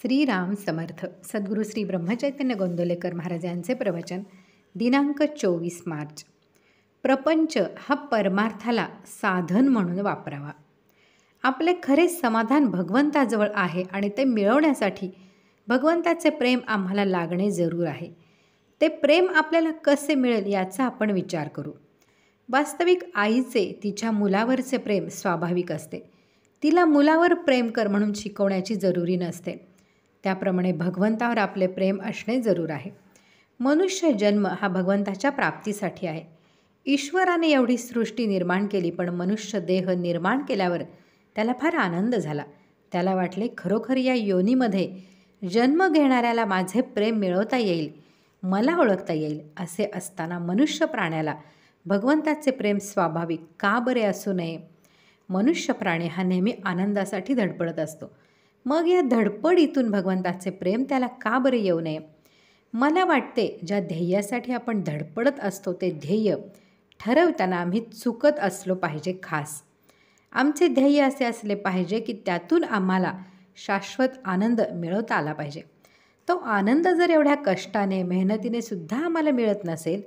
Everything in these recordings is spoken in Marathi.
श्रीराम समर्थ सद्गुरू श्री ब्रह्मचैतन्य गोंदोलेकर महाराजांचे प्रवचन दिनांक चोवीस मार्च प्रपंच हा परमार्थाला साधन म्हणून वापरावा आपले खरे समाधान भगवंताजवळ आहे आणि ते मिळवण्यासाठी भगवंताचे प्रेम आम्हाला लागणे जरूर आहे ते प्रेम आपल्याला कसे मिळेल याचा आपण विचार करू वास्तविक आईचे तिच्या मुलावरचे प्रेम स्वाभाविक असते तिला मुलावर प्रेम कर म्हणून शिकवण्याची जरुरी नसते त्याप्रमाणे भगवंतावर आपले प्रेम असणे जरूर आहे मनुष्य जन्म हा भगवंताच्या प्राप्तीसाठी आहे ईश्वराने एवढी सृष्टी निर्माण केली पण मनुष्य देह निर्माण केल्यावर त्याला फार आनंद झाला त्याला वाटले खरोखर या योनीमध्ये जन्म घेणाऱ्याला माझे प्रेम मिळवता येईल मला ओळखता येईल असे असताना मनुष्य प्राण्याला भगवंताचे प्रेम स्वाभाविक का बरे असू नये मनुष्य प्राणी हा नेहमी आनंदासाठी धडपडत असतो मग या धडपडीतून भगवंताचे प्रेम त्याला का बरे येऊ नये मला वाटते ज्या ध्येयासाठी आपण धडपडत असतो ते ध्येय ठरवताना आम्ही चुकत असलो पाहिजे खास आमचे ध्येय असे असले पाहिजे की त्यातून आम्हाला शाश्वत आनंद मिळवता आला पाहिजे तो आनंद जर एवढ्या कष्टाने मेहनतीने सुद्धा आम्हाला मिळत नसेल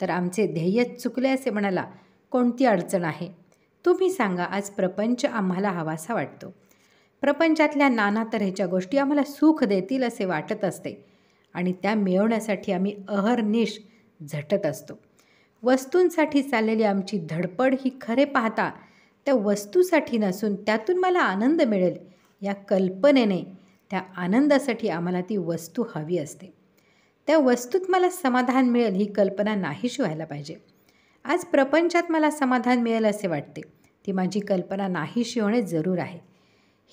तर आमचे ध्येय चुकले असे म्हणाला कोणती अडचण आहे तुम्ही सांगा आज प्रपंच आम्हाला हवासा वाटतो प्रपंचातल्या नाना तऱ्हेच्या गोष्टी आम्हाला सुख देतील असे वाटत असते आणि त्या मिळवण्यासाठी आम्ही अहर्निश झटत असतो वस्तूंसाठी चाललेली आमची धडपड ही खरे पाहता त्या वस्तूसाठी नसून त्यातून मला आनंद मिळेल या कल्पनेने त्या आनंदासाठी आम्हाला ती वस्तू हवी असते त्या वस्तूत मला समाधान मिळेल ही कल्पना नाहीशी व्हायला पाहिजे आज प्रपंचात मला समाधान मिळेल असे वाटते ती माझी कल्पना नाहीशी होणे जरूर आहे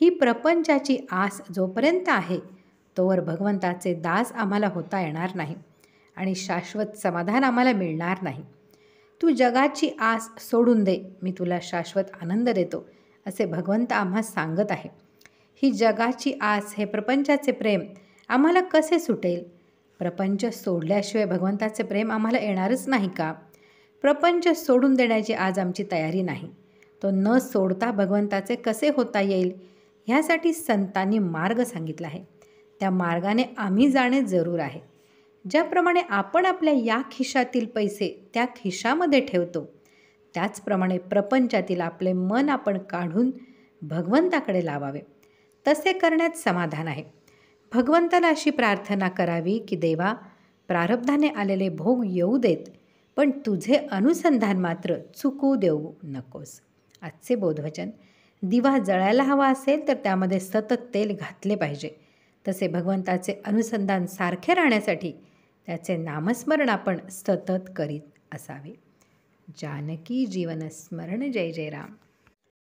ही प्रपंचाची आस जोपर्यंत आहे तोवर भगवंताचे दास आम्हाला होता येणार नाही आणि शाश्वत समाधान आम्हाला मिळणार नाही तू जगाची आस सोडून दे मी तुला शाश्वत आनंद देतो असे भगवंत आम्हा सांगत आहे ही जगाची आस हे प्रपंचाचे प्रेम आम्हाला कसे सुटेल प्रपंच सोडल्याशिवाय भगवंताचे प्रेम आम्हाला येणारच नाही का प्रपंच सोडून देण्याची आज आमची तयारी नाही तो न सोडता भगवंताचे कसे होता येईल ह्यासाठी संतांनी मार्ग सांगितला आहे त्या मार्गाने आम्ही जाणे जरूर आहे ज्याप्रमाणे आपण आपल्या या खिशातील पैसे त्या खिशामध्ये ठेवतो त्याचप्रमाणे प्रपंचातील आपले मन आपण काढून भगवंताकडे लावावे तसे करण्यात समाधान आहे भगवंताला अशी प्रार्थना करावी की देवा प्रारब्धाने आलेले भोग येऊ देत पण तुझे अनुसंधान मात्र चुकू देऊ नकोस आजचे बोधवचन दिवा जळायला हवा असेल तर त्यामध्ये सतत तेल घातले पाहिजे तसे भगवंताचे अनुसंधान सारखे राहण्यासाठी त्याचे नामस्मरण आपण सतत करीत असावे जानकी जीवनस्मरण जय जय राम